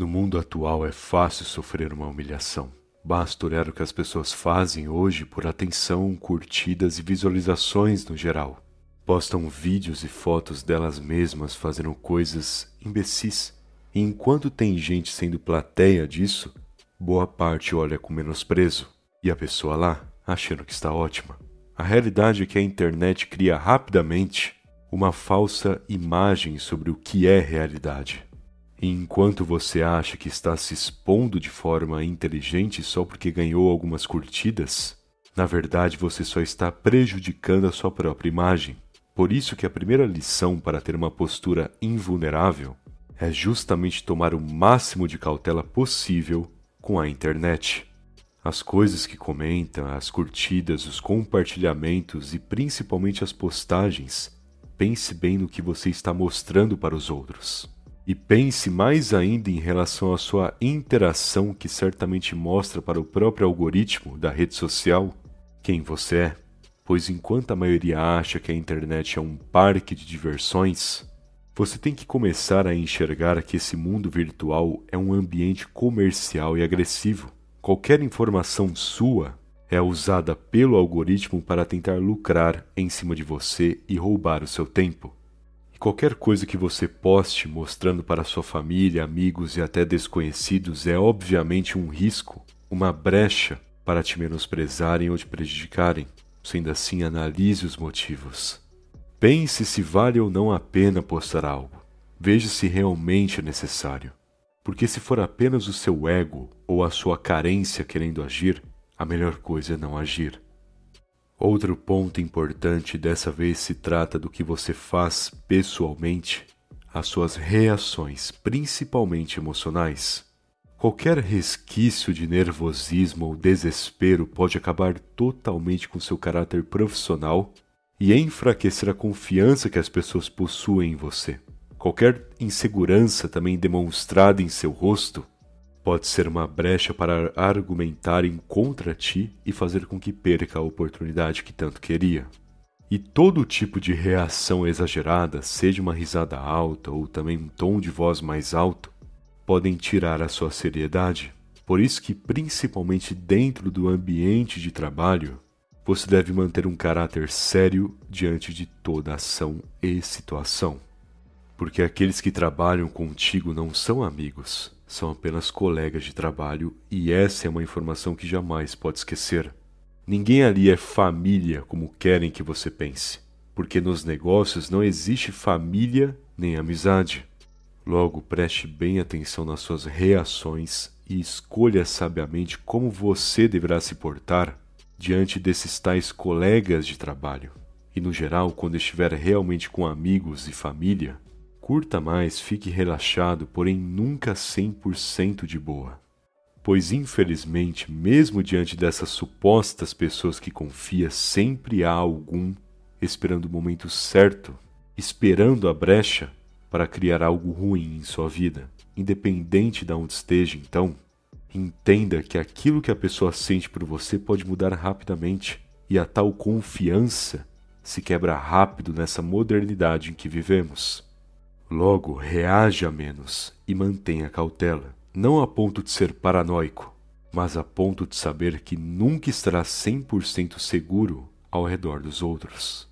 No mundo atual é fácil sofrer uma humilhação. Basta olhar o que as pessoas fazem hoje por atenção, curtidas e visualizações no geral. Postam vídeos e fotos delas mesmas fazendo coisas imbecis. E enquanto tem gente sendo plateia disso, boa parte olha com menosprezo. E a pessoa lá, achando que está ótima. A realidade é que a internet cria rapidamente uma falsa imagem sobre o que é realidade enquanto você acha que está se expondo de forma inteligente só porque ganhou algumas curtidas, na verdade você só está prejudicando a sua própria imagem. Por isso que a primeira lição para ter uma postura invulnerável é justamente tomar o máximo de cautela possível com a internet. As coisas que comentam, as curtidas, os compartilhamentos e principalmente as postagens, pense bem no que você está mostrando para os outros. E pense mais ainda em relação à sua interação, que certamente mostra para o próprio algoritmo da rede social quem você é. Pois enquanto a maioria acha que a internet é um parque de diversões, você tem que começar a enxergar que esse mundo virtual é um ambiente comercial e agressivo. Qualquer informação sua é usada pelo algoritmo para tentar lucrar em cima de você e roubar o seu tempo. Qualquer coisa que você poste mostrando para sua família, amigos e até desconhecidos é obviamente um risco, uma brecha para te menosprezarem ou te prejudicarem. Sendo assim, analise os motivos. Pense se vale ou não a pena postar algo. Veja se realmente é necessário. Porque se for apenas o seu ego ou a sua carência querendo agir, a melhor coisa é não agir. Outro ponto importante dessa vez se trata do que você faz pessoalmente, as suas reações, principalmente emocionais. Qualquer resquício de nervosismo ou desespero pode acabar totalmente com seu caráter profissional e enfraquecer a confiança que as pessoas possuem em você. Qualquer insegurança também demonstrada em seu rosto pode ser uma brecha para argumentarem contra ti e fazer com que perca a oportunidade que tanto queria. E todo tipo de reação exagerada, seja uma risada alta ou também um tom de voz mais alto, podem tirar a sua seriedade. Por isso que principalmente dentro do ambiente de trabalho, você deve manter um caráter sério diante de toda ação e situação. Porque aqueles que trabalham contigo não são amigos, são apenas colegas de trabalho e essa é uma informação que jamais pode esquecer. Ninguém ali é família como querem que você pense, porque nos negócios não existe família nem amizade. Logo, preste bem atenção nas suas reações e escolha sabiamente como você deverá se portar diante desses tais colegas de trabalho. E no geral, quando estiver realmente com amigos e família, Curta mais, fique relaxado, porém nunca 100% de boa. Pois infelizmente, mesmo diante dessas supostas pessoas que confia, sempre há algum esperando o momento certo, esperando a brecha para criar algo ruim em sua vida. Independente de onde esteja, então, entenda que aquilo que a pessoa sente por você pode mudar rapidamente e a tal confiança se quebra rápido nessa modernidade em que vivemos. Logo, reaja menos e mantenha cautela, não a ponto de ser paranoico, mas a ponto de saber que nunca estará 100% seguro ao redor dos outros.